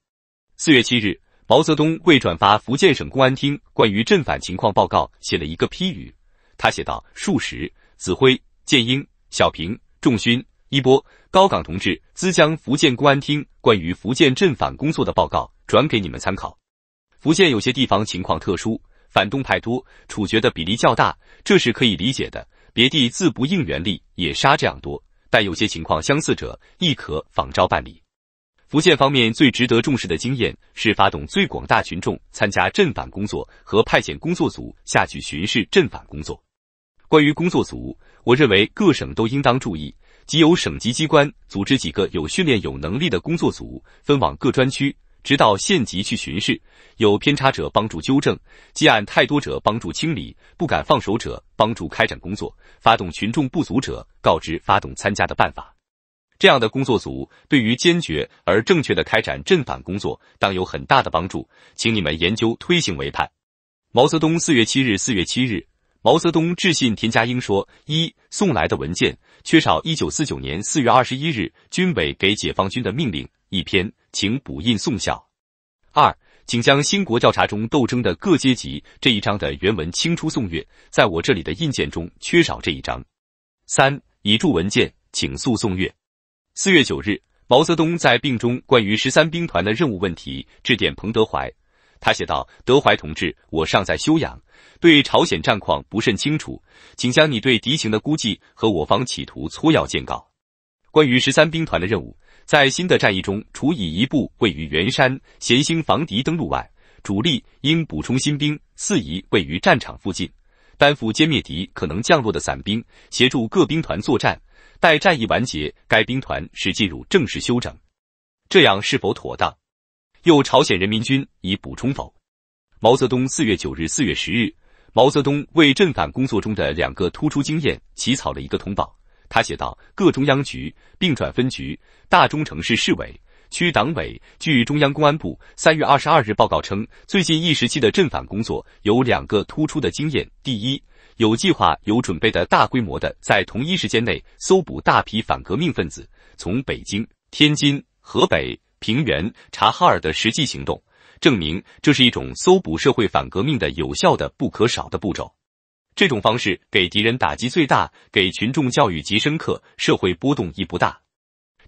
四月七日。毛泽东为转发福建省公安厅关于镇反情况报告写了一个批语。他写道：数十子辉、建英、小平、仲勋、一波、高岗同志，兹将福建公安厅关于福建镇反工作的报告转给你们参考。福建有些地方情况特殊，反动派多，处决的比例较大，这是可以理解的。别地自不应原力也杀这样多，但有些情况相似者，亦可仿照办理。福建方面最值得重视的经验是发动最广大群众参加镇反工作和派遣工作组下去巡视镇反工作。关于工作组，我认为各省都应当注意，即由省级机关组织几个有训练、有能力的工作组，分往各专区，直到县级去巡视。有偏差者帮助纠正，积案太多者帮助清理，不敢放手者帮助开展工作，发动群众不足者告知发动参加的办法。这样的工作组对于坚决而正确的开展镇反工作，当有很大的帮助，请你们研究推行为盼。毛泽东四月七日四月七日，毛泽东致信田家英说：一、送来的文件缺少一九四九年四月二十一日军委给解放军的命令一篇，请补印送校；二、请将《新国调查中斗争的各阶级》这一章的原文清出送阅，在我这里的印件中缺少这一章；三、已注文件，请速送阅。四月九日，毛泽东在病中关于十三兵团的任务问题致电彭德怀。他写道：“德怀同志，我尚在休养，对朝鲜战况不甚清楚，请将你对敌情的估计和我方企图撮要见告。关于十三兵团的任务，在新的战役中，除以一部位于元山咸兴防敌登陆外，主力应补充新兵四仪位于战场附近，担负歼灭敌可能降落的伞兵，协助各兵团作战。”待战役完结，该兵团是进入正式休整，这样是否妥当？又朝鲜人民军已补充否？毛泽东四月九日、四月十日，毛泽东为镇反工作中的两个突出经验起草了一个通报。他写道：各中央局并转分局、大中城市市委、区党委。据中央公安部三月二十二日报告称，最近一时期的镇反工作有两个突出的经验：第一。有计划、有准备的大规模的，在同一时间内搜捕大批反革命分子，从北京、天津、河北平原、察哈尔的实际行动，证明这是一种搜捕社会反革命的有效的、不可少的步骤。这种方式给敌人打击最大，给群众教育极深刻，社会波动亦不大。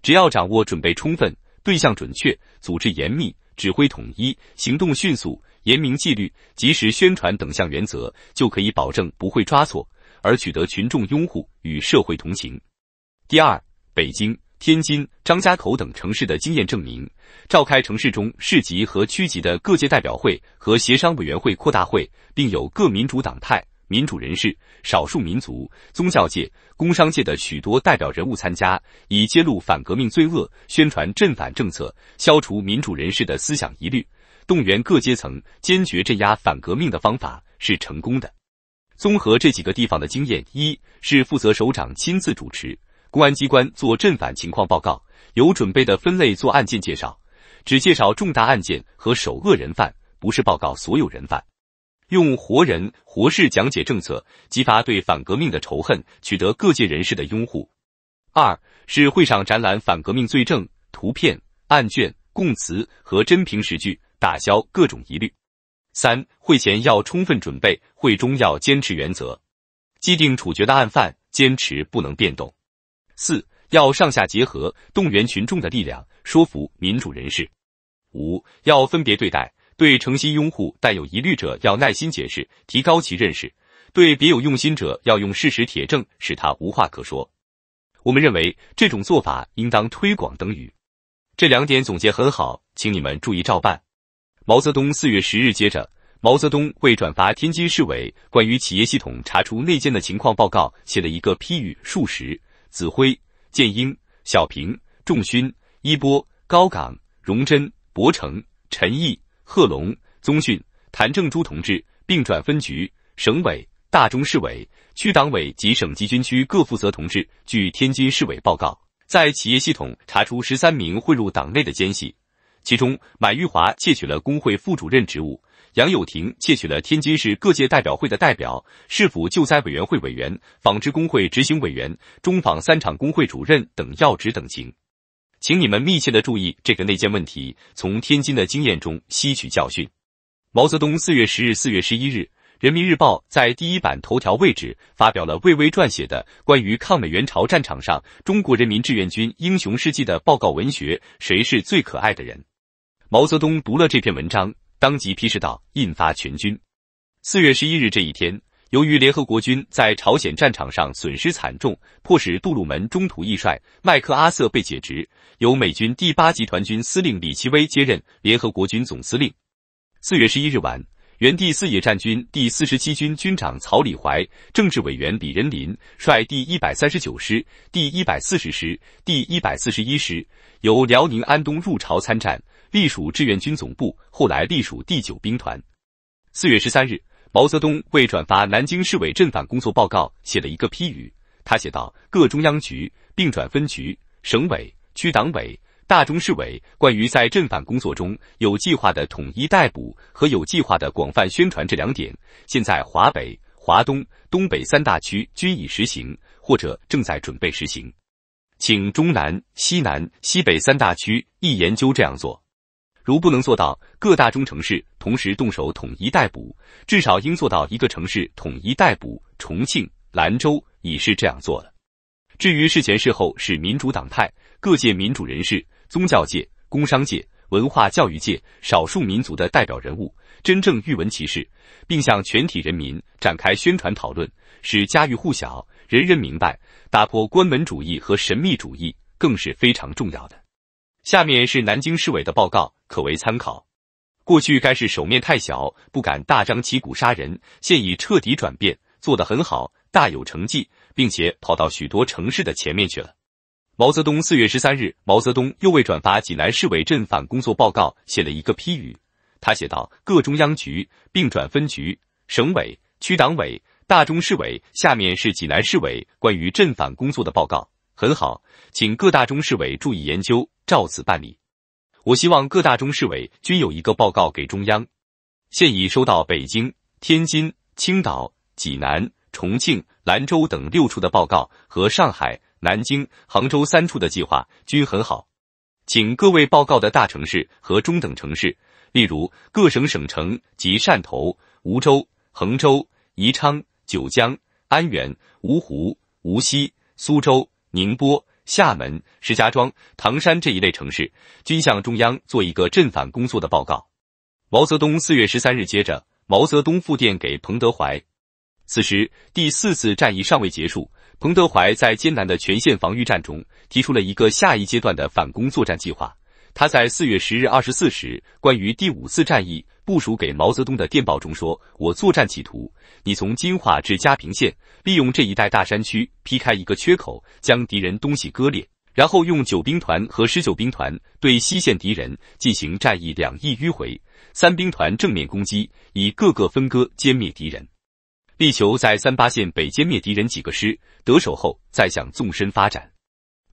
只要掌握准备充分，对象准确，组织严密，指挥统一，行动迅速。严明纪律、及时宣传等项原则，就可以保证不会抓错，而取得群众拥护与社会同情。第二，北京、天津、张家口等城市的经验证明，召开城市中市级和区级的各界代表会和协商委员会扩大会，并有各民主党派、民主人士、少数民族、宗教界、工商界的许多代表人物参加，以揭露反革命罪恶，宣传镇反政策，消除民主人士的思想疑虑。动员各阶层坚决镇压反革命的方法是成功的。综合这几个地方的经验，一是负责首长亲自主持，公安机关做镇反情况报告，有准备的分类做案件介绍，只介绍重大案件和首恶人犯，不是报告所有人犯。用活人活事讲解政策，激发对反革命的仇恨，取得各界人士的拥护。二是会上展览反革命罪证、图片、案卷、供词和真凭实据。打消各种疑虑。三、会前要充分准备，会中要坚持原则，既定处决的案犯坚持不能变动。四、要上下结合，动员群众的力量，说服民主人士。五、要分别对待，对诚心拥护但有疑虑者要耐心解释，提高其认识；对别有用心者要用事实铁证，使他无话可说。我们认为这种做法应当推广。等于。这两点总结很好，请你们注意照办。毛泽东四月十日接着，毛泽东为转发天津市委关于企业系统查出内奸的情况报告，写了一个批语。数十子辉、建英、小平、仲勋、一波、高岗、荣臻、博成、陈毅、贺龙、宗训、谭政诸同志，并转分局、省委、大中市委、区党委及省级军区各负责同志。据天津市委报告，在企业系统查出十三名混入党内的奸细。其中，满玉华窃取了工会副主任职务，杨友亭窃取了天津市各界代表会的代表、市府救灾委员会委员、纺织工会执行委员、中纺三厂工会主任等要职等情，请你们密切的注意这个内奸问题，从天津的经验中吸取教训。毛泽东四月十日、四月十一日，《人民日报》在第一版头条位置发表了魏巍撰写的关于抗美援朝战场上中国人民志愿军英雄事迹的报告文学《谁是最可爱的人》。毛泽东读了这篇文章，当即批示道：“印发全军。”四月十一日这一天，由于联合国军在朝鲜战场上损失惨重，迫使杜鲁门中途易帅，麦克阿瑟被解职，由美军第八集团军司令李奇微接任联合国军总司令。四月十一日晚，原第四野战军第四十七军军长曹李怀、政治委员李仁林率第一百三十九师、第一百四十师、第一百四十一师，由辽宁安东入朝参战。隶属志愿军总部，后来隶属第九兵团。四月十三日，毛泽东为转发南京市委镇反工作报告写了一个批语。他写道：各中央局并转分局、省委、区党委、大中市委，关于在镇反工作中有计划的统一逮捕和有计划的广泛宣传这两点，现在华北、华东、东北三大区均已实行或者正在准备实行，请中南、西南、西北三大区亦研究这样做。如不能做到各大中城市同时动手统一逮捕，至少应做到一个城市统一逮捕。重庆、兰州已是这样做了。至于事前事后，是民主党派、各界民主人士、宗教界、工商界、文化教育界、少数民族的代表人物真正欲闻其事，并向全体人民展开宣传讨论，使家喻户晓，人人明白，打破关门主义和神秘主义，更是非常重要的。下面是南京市委的报告，可为参考。过去该市手面太小，不敢大张旗鼓杀人，现已彻底转变，做得很好，大有成绩，并且跑到许多城市的前面去了。毛泽东四月十三日，毛泽东又为转发济南市委镇反工作报告写了一个批语。他写道：各中央局，并转分局、省委、区党委、大中市委。下面是济南市委关于镇反工作的报告，很好，请各大中市委注意研究。照此办理。我希望各大中市委均有一个报告给中央。现已收到北京、天津、青岛、济南、重庆、兰州等六处的报告和上海、南京、杭州三处的计划，均很好。请各位报告的大城市和中等城市，例如各省省城及汕头、梧州、杭州、宜昌、九江、安源、芜湖、无锡、苏州、宁波。厦门、石家庄、唐山这一类城市，均向中央做一个镇反工作的报告。毛泽东四月十三日接着毛泽东复电给彭德怀。此时第四次战役尚未结束，彭德怀在艰难的全线防御战中，提出了一个下一阶段的反攻作战计划。他在四月十日二十四时关于第五次战役部署给毛泽东的电报中说：“我作战企图，你从金华至嘉平县，利用这一带大山区劈开一个缺口，将敌人东西割裂，然后用九兵团和十九兵团对西线敌人进行战役两翼迂回，三兵团正面攻击，以各个分割歼灭敌人，力求在三八线北歼灭敌人几个师。得手后再向纵深发展。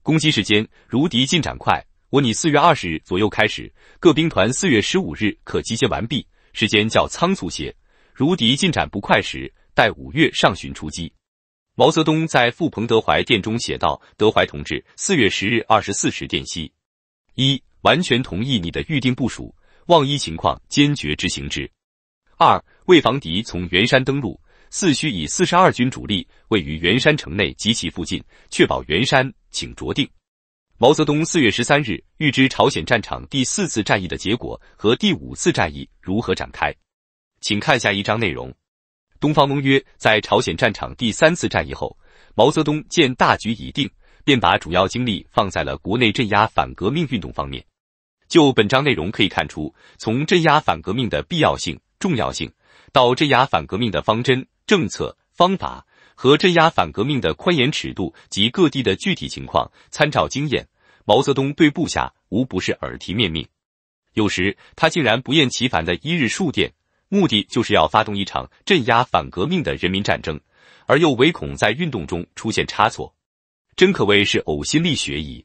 攻击时间如敌进展快。”我拟四月二十日左右开始，各兵团四月十五日可集结完毕，时间较仓促些。如敌进展不快时，待五月上旬出击。毛泽东在赴彭德怀电中写道：“德怀同志，四月十日二十四时电息，一，完全同意你的预定部署，望依情况坚决执行之。二，为防敌从元山登陆，四需以四十二军主力位于元山城内及其附近，确保元山，请酌定。”毛泽东四月十三日预知朝鲜战场第四次战役的结果和第五次战役如何展开，请看下一章内容。东方盟约在朝鲜战场第三次战役后，毛泽东见大局已定，便把主要精力放在了国内镇压反革命运动方面。就本章内容可以看出，从镇压反革命的必要性、重要性，到镇压反革命的方针、政策、方法和镇压反革命的宽严尺度及各地的具体情况、参照经验。毛泽东对部下无不是耳提面命，有时他竟然不厌其烦的一日数电，目的就是要发动一场镇压反革命的人民战争，而又唯恐在运动中出现差错，真可谓是呕心沥血矣。